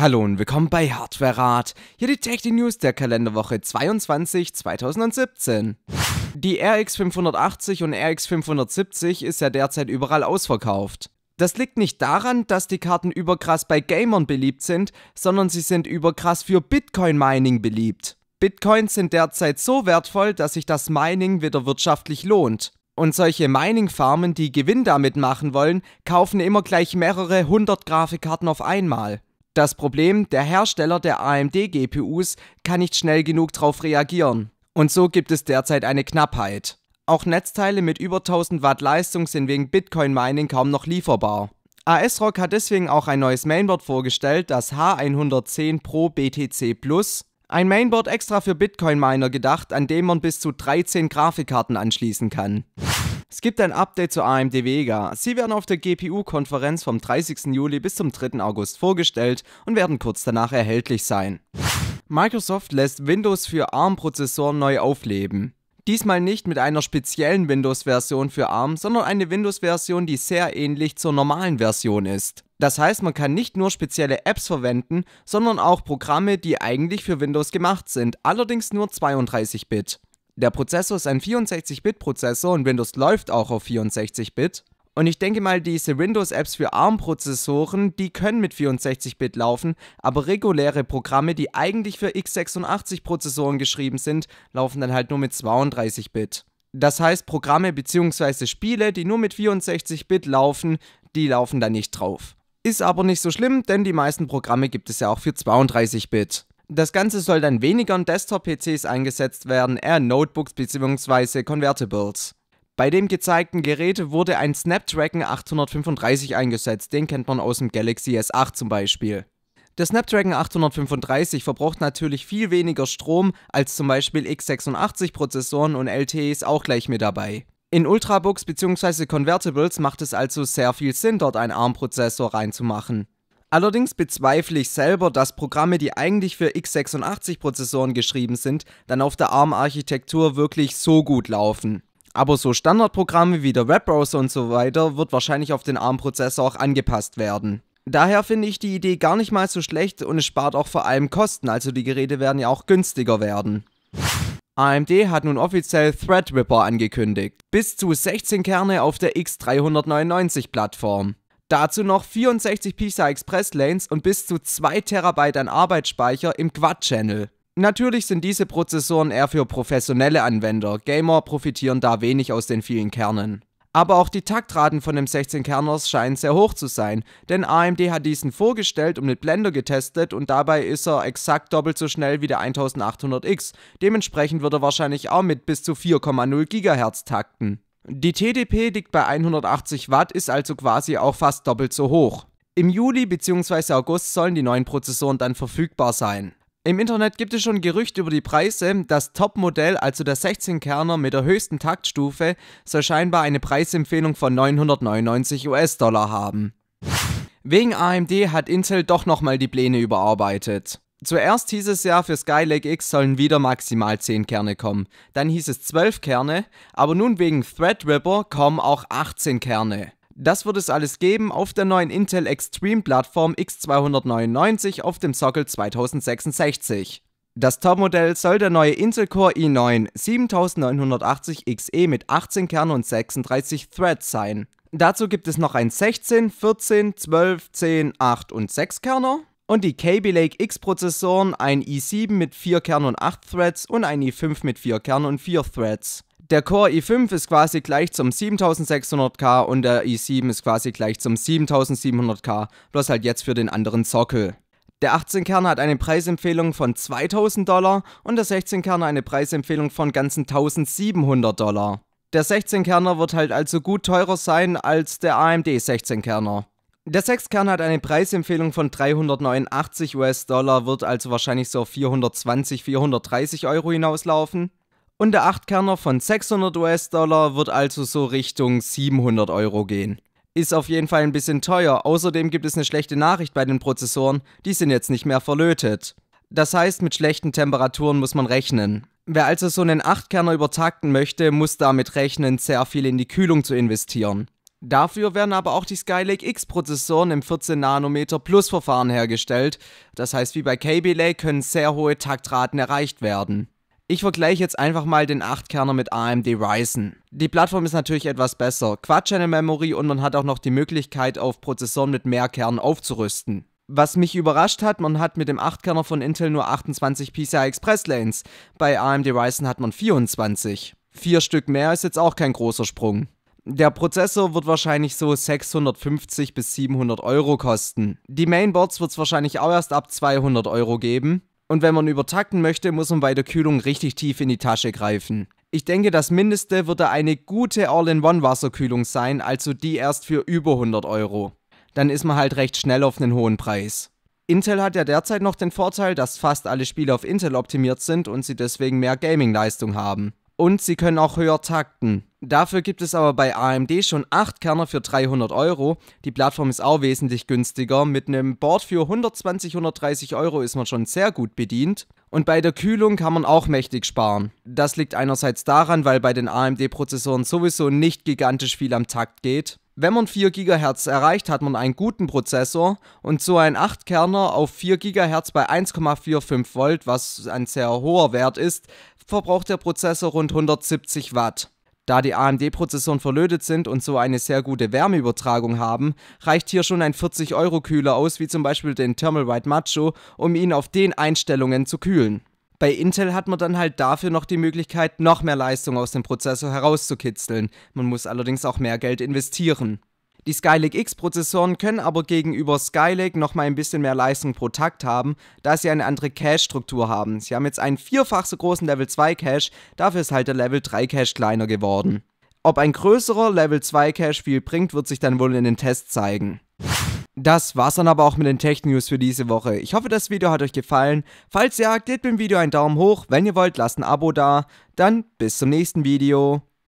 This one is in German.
Hallo und willkommen bei Hardware Rat. Hier die Tech News der Kalenderwoche 22 2017. Die RX 580 und RX 570 ist ja derzeit überall ausverkauft. Das liegt nicht daran, dass die Karten überkrass bei Gamern beliebt sind, sondern sie sind überkrass für Bitcoin Mining beliebt. Bitcoins sind derzeit so wertvoll, dass sich das Mining wieder wirtschaftlich lohnt. Und solche Mining-Farmen, die Gewinn damit machen wollen, kaufen immer gleich mehrere hundert Grafikkarten auf einmal. Das Problem, der Hersteller der AMD-GPUs kann nicht schnell genug darauf reagieren. Und so gibt es derzeit eine Knappheit. Auch Netzteile mit über 1000 Watt Leistung sind wegen Bitcoin Mining kaum noch lieferbar. ASRock hat deswegen auch ein neues Mainboard vorgestellt, das H110 Pro BTC Plus. Ein Mainboard extra für Bitcoin Miner gedacht, an dem man bis zu 13 Grafikkarten anschließen kann. Es gibt ein Update zu AMD Vega. Sie werden auf der GPU-Konferenz vom 30. Juli bis zum 3. August vorgestellt und werden kurz danach erhältlich sein. Microsoft lässt Windows für ARM-Prozessoren neu aufleben. Diesmal nicht mit einer speziellen Windows-Version für ARM, sondern eine Windows-Version, die sehr ähnlich zur normalen Version ist. Das heißt, man kann nicht nur spezielle Apps verwenden, sondern auch Programme, die eigentlich für Windows gemacht sind, allerdings nur 32-Bit. Der Prozessor ist ein 64-Bit-Prozessor und Windows läuft auch auf 64-Bit. Und ich denke mal, diese Windows-Apps für ARM-Prozessoren, die können mit 64-Bit laufen, aber reguläre Programme, die eigentlich für x86-Prozessoren geschrieben sind, laufen dann halt nur mit 32-Bit. Das heißt, Programme bzw. Spiele, die nur mit 64-Bit laufen, die laufen dann nicht drauf. Ist aber nicht so schlimm, denn die meisten Programme gibt es ja auch für 32-Bit. Das Ganze soll dann weniger in Desktop-PCs eingesetzt werden, eher in Notebooks bzw. Convertibles. Bei dem gezeigten Gerät wurde ein Snapdragon 835 eingesetzt, den kennt man aus dem Galaxy S8 zum Beispiel. Der Snapdragon 835 verbraucht natürlich viel weniger Strom als zum Beispiel x86 Prozessoren und LTEs auch gleich mit dabei. In Ultrabooks bzw. Convertibles macht es also sehr viel Sinn, dort einen ARM-Prozessor reinzumachen. Allerdings bezweifle ich selber, dass Programme, die eigentlich für x86-Prozessoren geschrieben sind, dann auf der ARM-Architektur wirklich so gut laufen. Aber so Standardprogramme wie der Webbrowser und so weiter wird wahrscheinlich auf den ARM-Prozessor auch angepasst werden. Daher finde ich die Idee gar nicht mal so schlecht und es spart auch vor allem Kosten, also die Geräte werden ja auch günstiger werden. AMD hat nun offiziell Threadripper angekündigt. Bis zu 16 Kerne auf der X399-Plattform. Dazu noch 64 PCI Express Lanes und bis zu 2 TB an Arbeitsspeicher im Quad-Channel. Natürlich sind diese Prozessoren eher für professionelle Anwender, Gamer profitieren da wenig aus den vielen Kernen. Aber auch die Taktraten von dem 16-Kerners scheinen sehr hoch zu sein, denn AMD hat diesen vorgestellt und mit Blender getestet und dabei ist er exakt doppelt so schnell wie der 1800X. Dementsprechend wird er wahrscheinlich auch mit bis zu 4,0 GHz takten. Die TDP liegt bei 180 Watt, ist also quasi auch fast doppelt so hoch. Im Juli bzw. August sollen die neuen Prozessoren dann verfügbar sein. Im Internet gibt es schon Gerüchte über die Preise. Das Top-Modell, also der 16-Kerner mit der höchsten Taktstufe, soll scheinbar eine Preisempfehlung von 999 US-Dollar haben. Wegen AMD hat Intel doch nochmal die Pläne überarbeitet. Zuerst hieß es ja, für Skylake X sollen wieder maximal 10 Kerne kommen. Dann hieß es 12 Kerne, aber nun wegen Threadripper kommen auch 18 Kerne. Das wird es alles geben auf der neuen Intel Extreme Plattform X299 auf dem Sockel 2066. Das Topmodell soll der neue Intel Core i9 7980XE mit 18 Kernen und 36 Threads sein. Dazu gibt es noch ein 16, 14, 12, 10, 8 und 6 Kerner und die Kaby Lake X-Prozessoren ein i7 mit 4 Kern und 8 Threads und ein i5 mit 4 Kern und 4 Threads. Der Core i5 ist quasi gleich zum 7600K und der i7 ist quasi gleich zum 7700K, bloß halt jetzt für den anderen Sockel. Der 18-Kerner hat eine Preisempfehlung von 2000 Dollar und der 16-Kerner eine Preisempfehlung von ganzen 1700 Dollar. Der 16-Kerner wird halt also gut teurer sein als der AMD 16-Kerner. Der Sexkern hat eine Preisempfehlung von 389 US-Dollar, wird also wahrscheinlich so auf 420, 430 Euro hinauslaufen. Und der Achtkerner von 600 US-Dollar wird also so Richtung 700 Euro gehen. Ist auf jeden Fall ein bisschen teuer, außerdem gibt es eine schlechte Nachricht bei den Prozessoren, die sind jetzt nicht mehr verlötet. Das heißt, mit schlechten Temperaturen muss man rechnen. Wer also so einen Achtkerner übertakten möchte, muss damit rechnen, sehr viel in die Kühlung zu investieren. Dafür werden aber auch die Skylake X-Prozessoren im 14nm Plus Verfahren hergestellt, das heißt wie bei KB Lake können sehr hohe Taktraten erreicht werden. Ich vergleiche jetzt einfach mal den 8-Kerner mit AMD Ryzen. Die Plattform ist natürlich etwas besser, Quad-Channel-Memory und man hat auch noch die Möglichkeit auf Prozessoren mit mehr Kernen aufzurüsten. Was mich überrascht hat, man hat mit dem 8-Kerner von Intel nur 28 PCI Express Lanes, bei AMD Ryzen hat man 24. Vier Stück mehr ist jetzt auch kein großer Sprung. Der Prozessor wird wahrscheinlich so 650 bis 700 Euro kosten. Die Mainboards wird es wahrscheinlich auch erst ab 200 Euro geben. Und wenn man übertakten möchte, muss man bei der Kühlung richtig tief in die Tasche greifen. Ich denke, das Mindeste wird eine gute All-in-One-Wasserkühlung sein, also die erst für über 100 Euro. Dann ist man halt recht schnell auf einen hohen Preis. Intel hat ja derzeit noch den Vorteil, dass fast alle Spiele auf Intel optimiert sind und sie deswegen mehr Gaming-Leistung haben und sie können auch höher takten. Dafür gibt es aber bei AMD schon 8 Kerner für 300 Euro. Die Plattform ist auch wesentlich günstiger. Mit einem Board für 120, 130 Euro ist man schon sehr gut bedient. Und bei der Kühlung kann man auch mächtig sparen. Das liegt einerseits daran, weil bei den AMD-Prozessoren sowieso nicht gigantisch viel am Takt geht. Wenn man 4 GHz erreicht, hat man einen guten Prozessor und so ein 8-Kerner auf 4 GHz bei 1,45 Volt, was ein sehr hoher Wert ist, verbraucht der Prozessor rund 170 Watt. Da die AMD-Prozessoren verlötet sind und so eine sehr gute Wärmeübertragung haben, reicht hier schon ein 40-Euro-Kühler aus, wie zum Beispiel den Thermalright Macho, um ihn auf den Einstellungen zu kühlen. Bei Intel hat man dann halt dafür noch die Möglichkeit, noch mehr Leistung aus dem Prozessor herauszukitzeln. Man muss allerdings auch mehr Geld investieren. Die Skylake X-Prozessoren können aber gegenüber Skylake nochmal ein bisschen mehr Leistung pro Takt haben, da sie eine andere Cache-Struktur haben. Sie haben jetzt einen vierfach so großen Level 2 Cache, dafür ist halt der Level 3 Cache kleiner geworden. Ob ein größerer Level 2 Cache viel bringt, wird sich dann wohl in den Tests zeigen. Das war's dann aber auch mit den Tech News für diese Woche. Ich hoffe, das Video hat euch gefallen. Falls ja, gebt dem Video einen Daumen hoch. Wenn ihr wollt, lasst ein Abo da. Dann bis zum nächsten Video.